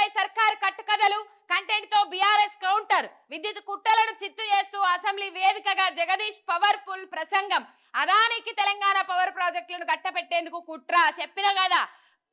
విద్యుత్పై సర్కార్ కట్టుకథలు కంటెంట్ తో బీఆర్ఎస్ కౌంటర్ విద్యుత్ కుట్టలను చిత్తు చేస్తూ అసెంబ్లీ వేదికగా జగదీష్ పవర్ఫుల్ ప్రసంగం అదానికి తెలంగాణ పవర్ ప్రాజెక్టులను కట్టపెట్టేందుకు కుట్ర చెప్పిన కదా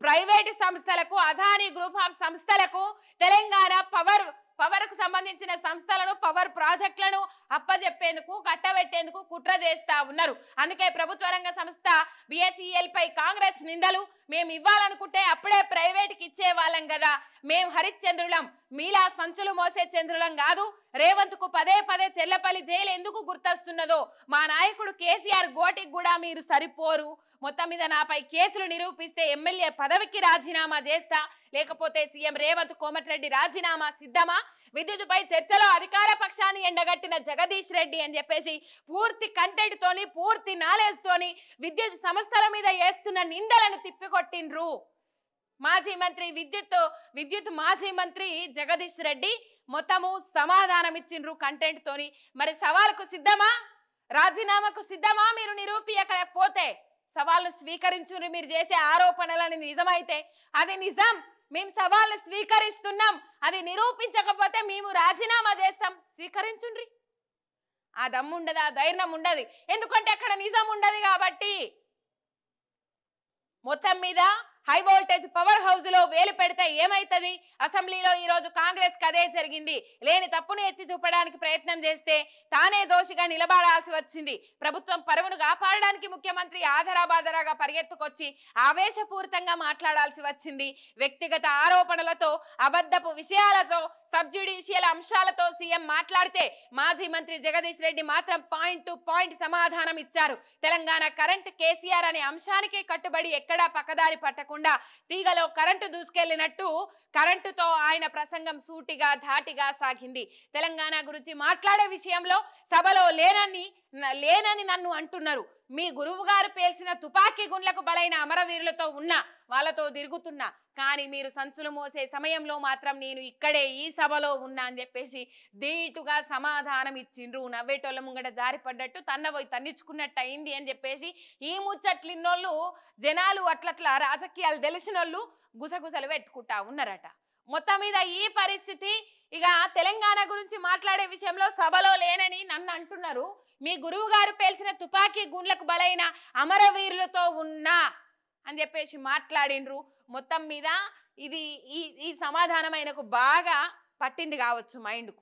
ప్రైవేట్ సంస్థలకు అదానీ గ్రూప్ ఆఫ్ సంస్థలకు తెలంగాణ పవర్ పవర్ కు సంబంధించిన సంస్థలను పవర్ ప్రాజెక్టులను అప్పజెప్పేందుకు కట్టబెట్టేందుకు కుట్ర చేస్తా ఉన్నారు అందుకే ప్రభుత్వ రంగ సంస్థ బిహెచ్ఈఎల్ e పై కాంగ్రెస్ నిందలు మేము ఇవ్వాలనుకుంటే అప్పుడే ప్రైవేట్కి ఇచ్చే వాళ్ళం కదా మేం హరిశ్చంద్రులం మీలా సంచులు మోసే చంద్రులం కాదు రేవంత్ కు పదే పదే చెల్లపల్లి జైలు ఎందుకు గుర్తొస్తున్నదో మా నాయకుడు కేసీఆర్ గోటికి కూడా మీరు సరిపోరు మొత్తం మీద నాపై కేసులు నిరూపిస్తే ఎమ్మెల్యే పదవికి రాజీనామా చేస్తా లేకపోతే సీఎం రేవంత్ కోమటిరెడ్డి రాజీనామా సిద్ధమా విద్యుత్పై చర్చలో అధికార పక్షాన్ని ఎండగట్టిన జగదీష్ రెడ్డి అని చెప్పేసి పూర్తి కంటెంట్ తోని పూర్తి నాలెడ్జ్ తోని విద్యుత్ సంస్థల మీద వేస్తున్న నిందలను తిప్పికొట్టిండ్రు మాజీ మంత్రి విద్యుత్ విద్యుత్ మాజీ మంత్రి జగదీష్ రెడ్డి మొత్తము సమాధానం ఇచ్చిండ్రు కంటెంట్ తోని మరి సవాల్కు సిద్ధమా రాజీనామాకు సిద్ధమా మీరు నిరూపియకపోతే సవాళ్ళు స్వీకరించు మీరు చేసే ఆరోపణలని నిజమైతే అది నిజం మేము సవాళ్ళు స్వీకరిస్తున్నాం అది నిరూపించకపోతే మేము రాజీనామా చేస్తాం స్వీకరించుండ్రి ఆ దమ్ము ఉండదు ఆ ధైర్యం ఉండదు ఎందుకంటే అక్కడ నిజం ఉండదు కాబట్టి మొత్తం మీద హై వోల్టేజ్ పవర్ హౌస్ లో వేలు పెడితే ఏమైతుంది అసెంబ్లీలో ఈ రోజు కాంగ్రెస్ కదే జరిగింది లేని తప్పును ఎత్తి చూపడానికి ప్రయత్నం చేస్తే తానే దోషిగా నిలబడాల్సి వచ్చింది ప్రభుత్వం పరువును కాపాడడానికి ముఖ్యమంత్రి ఆధారాబాధరాగా పరిగెత్తుకొచ్చి ఆవేశపూరితంగా మాట్లాడాల్సి వచ్చింది వ్యక్తిగత ఆరోపణలతో అబద్ధపు విషయాలతో సబ్జ్యుడిషియల్ అంశాలతో సీఎం మాట్లాడితే మాజీ మంత్రి జగదీష్ రెడ్డి మాత్రం పాయింట్ టు పాయింట్ సమాధానం ఇచ్చారు తెలంగాణ కరెంట్ కేసీఆర్ అనే అంశానికే కట్టుబడి ఎక్కడా పక్కదారి పట్టకుండా లేకుండా తీగలో కరెంటు దూసుకెళ్లినట్టు కరెంటుతో ఆయన ప్రసంగం సూటిగా ధాటిగా సాగింది తెలంగాణ గురించి మాట్లాడే విషయంలో సభలో లేనని లేనని నన్ను అంటున్నారు మీ గురువు గారు పేల్చిన తుపాకీ గుండ్లకు బలైన అమరవీరులతో ఉన్న వాళ్ళతో తిరుగుతున్నా కానీ మీరు సంచులు మోసే సమయంలో మాత్రం నేను ఇక్కడే ఈ సభలో ఉన్నా అని చెప్పేసి దీటుగా సమాధానం ఇచ్చిండ్రు నవ్వేటోళ్ళ ముంగట జారిపడ్డట్టు తన్నబోయి తన్నిచ్చుకున్నట్టు అయింది అని చెప్పేసి ఈ ముచ్చట్లిన్నోళ్ళు జనాలు అట్లట్లా రాజకీయాలు తెలిసినోళ్ళు గుసగుసలు పెట్టుకుంటా ఉన్నారట మొత్తం మీద ఈ పరిస్థితి ఇక తెలంగాణ గురించి మాట్లాడే విషయంలో సభలో లేనని నన్ను అంటున్నారు మీ గురువు గారు పేల్చిన తుపాకీ గుండ్లకు బలైన అమరవీరులతో ఉన్నా అని చెప్పేసి మాట్లాడినరు మొత్తం మీద ఇది ఈ ఈ సమాధానం ఆయనకు బాగా పట్టింది కావచ్చు మైండ్కు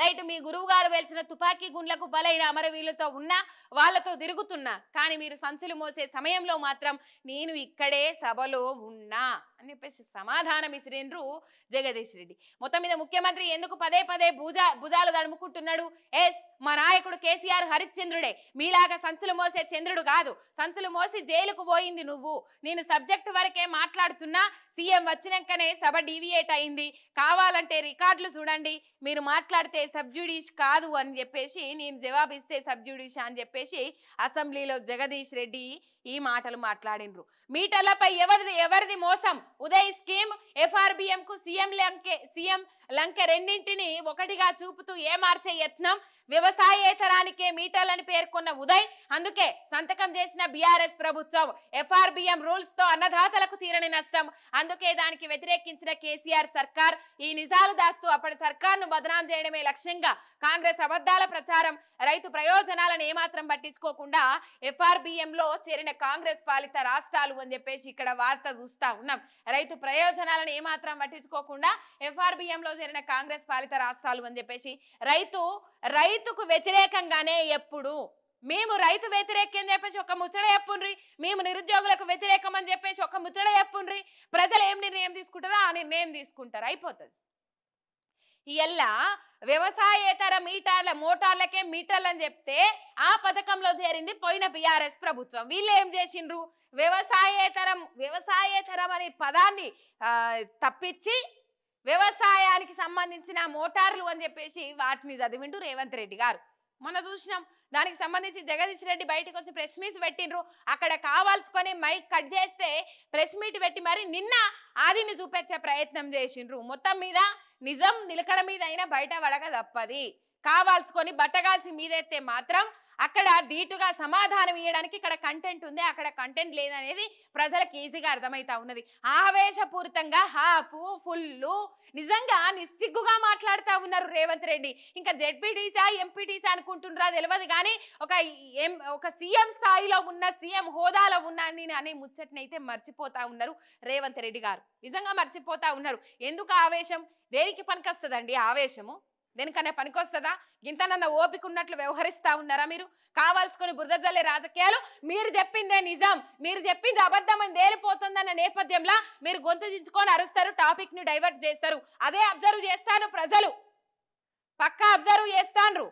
రైట్ మీ గురువు గారు వేల్చిన తుపాకీ గుండ్లకు బలైన అమరవీలతో ఉన్నా వాళ్ళతో తిరుగుతున్నా కానీ మీరు సంచులు మోసే సమయంలో మాత్రం నేను ఇక్కడే సభలో ఉన్నా అని చెప్పేసి సమాధానం ఇసిరిండ్రు జగదీష్ రెడ్డి మొత్తం మీద ముఖ్యమంత్రి ఎందుకు పదే పదే భుజా భుజాలు తడుముకుంటున్నాడు ఎస్ మా నాయకుడు కేసీఆర్ హరిశ్చంద్రుడే మీలాగా సంచులు మోసే చంద్రుడు కాదు సంచులు మోసి జైలుకు పోయింది నువ్వు నేను సబ్జెక్టు వరకే మాట్లాడుతున్నా సీఎం వచ్చినాకనే సభ డీవియేట్ అయింది కావాలంటే రికార్డులు చూడండి మీరు మాట్లాడితే సబ్జ్యుడీష్ కాదు అని చెప్పేసి నేను జవాబిస్తే సబ్జ్యుడీష్ అని చెప్పేసి అసెంబ్లీలో జగదీష్ రెడ్డి ఈ మాటలు మాట్లాడినరు మీటర్లపై ఎవరిది ఎవరిది మోసం ఉదయ్ స్కీమ్ ఎఫ్ఆర్బిఎం కు సీఎం లంకె సీఎం లంక రెండింటిని ఒకటిగా చూపుతూ ఏమార్చే యత్నం వ్యవసాయేతరానికే మీటర్లని పేర్కొన్న ఉదయ్ అందుకే సంతకం చేసిన బీఆర్ఎస్ ప్రభుత్వం ఎఫ్ఆర్బిఎం రూల్స్ తో అన్నదాతలకు తీరని నష్టం అందుకే దానికి వ్యతిరేకించిన కేసీఆర్ సర్కార్ ఈ నిజాలు దాస్తూ అప్పటి సర్కార్ను బదనాం చేయడమే లక్ష్యంగా కాంగ్రెస్ అబద్దాల ప్రచారం రైతు ప్రయోజనాలను ఏమాత్రం పట్టించుకోకుండా ఎఫ్ఆర్బిఎంలో చేరిన కాంగ్రెస్ పాలిత రాష్ట్రాలు అని చెప్పేసి ఇక్కడ వార్త చూస్తా ఉన్నాం రైతు ప్రయోజనాలను విషయాలను ఏమాత్రం పట్టించుకోకుండా ఎఫ్ఆర్బిఎంలో జరిగిన కాంగ్రెస్ పాలిత రాష్ట్రాలు అని చెప్పేసి రైతు రైతుకు వ్యతిరేకంగానే ఎప్పుడు మేము రైతు వ్యతిరేకం చెప్పేసి ఒక ముచ్చట చెప్పుండ్రి మేము నిరుద్యోగులకు వ్యతిరేకం అని చెప్పేసి ఒక ముచ్చట చెప్పుండ్రి ప్రజలు ఏం నిర్ణయం తీసుకుంటారో ఆ నిర్ణయం తీసుకుంటారు అయిపోతుంది ఇలా వ్యవసాయేతర మీటర్ల మోటార్లకే మీటర్లని చెప్తే ఆ పథకంలో చేరింది పోయిన బీఆర్ఎస్ ప్రభుత్వం వీళ్ళు ఏం చేసిండ్రు వ్యవసాయేతరం వ్యవసాయేతరం అనే పదాన్ని తప్పించి వ్యవసాయానికి సంబంధించిన మోటార్లు అని చెప్పేసి వాటిని చదివిండు రేవంత్ రెడ్డి గారు మొన్న చూసినాం దానికి సంబంధించి జగదీష్ రెడ్డి బయటకు వచ్చి ప్రెస్ మీట్ పెట్టిండ్రు అక్కడ కావాల్సుకొని మైక్ కట్ చేస్తే ప్రెస్ మీట్ పెట్టి మరి నిన్న ఆదిని చూపించే ప్రయత్నం చేసిండ్రు మొత్తం మీద నిజం నిలకడ మీద అయినా బయట పడక తప్పది కావాల్సుకొని బట్టగాల్సి మీదైతే మాత్రం అక్కడ ధీటుగా సమాధానం ఇవ్వడానికి ఇక్కడ కంటెంట్ ఉంది అక్కడ కంటెంట్ లేదనేది ప్రజలకు ఈజీగా అర్థమవుతా ఉన్నది ఆవేశపూరితంగా హాపు ఫుల్ నిజంగా నిస్సిగ్గుగా మాట్లాడుతూ ఉన్నారు రేవంత్ రెడ్డి ఇంకా జెడ్పీటీసా ఎంపీటీసా అనుకుంటుండ్రా తెలియదు కానీ ఒక ఎం ఒక సీఎం స్థాయిలో ఉన్న సీఎం హోదాలో ఉన్న నేను అనే అయితే మర్చిపోతా ఉన్నారు రేవంత్ రెడ్డి గారు నిజంగా మర్చిపోతా ఉన్నారు ఎందుకు ఆవేశం దేనికి వస్తుందండి ఆవేశము దేనికన్నా పనికొస్తుందా నన్ను ఓపిక ఉన్నట్లు వ్యవహరిస్తా ఉన్నారా మీరు కావాల్సుకుని బురదజల్లే రాజకీయాలు మీరు చెప్పిందే నిజం మీరు చెప్పింది అబద్ధం అని తేలిపోతుందన్న నేపథ్యంలో మీరు గొంతు దించుకొని అరుస్తారు ని డైవర్ట్ చేస్తారు అదే అబ్జర్వ్ చేస్తారు ప్రజలు పక్కా అబ్జర్వ్ చేస్తాండ్రు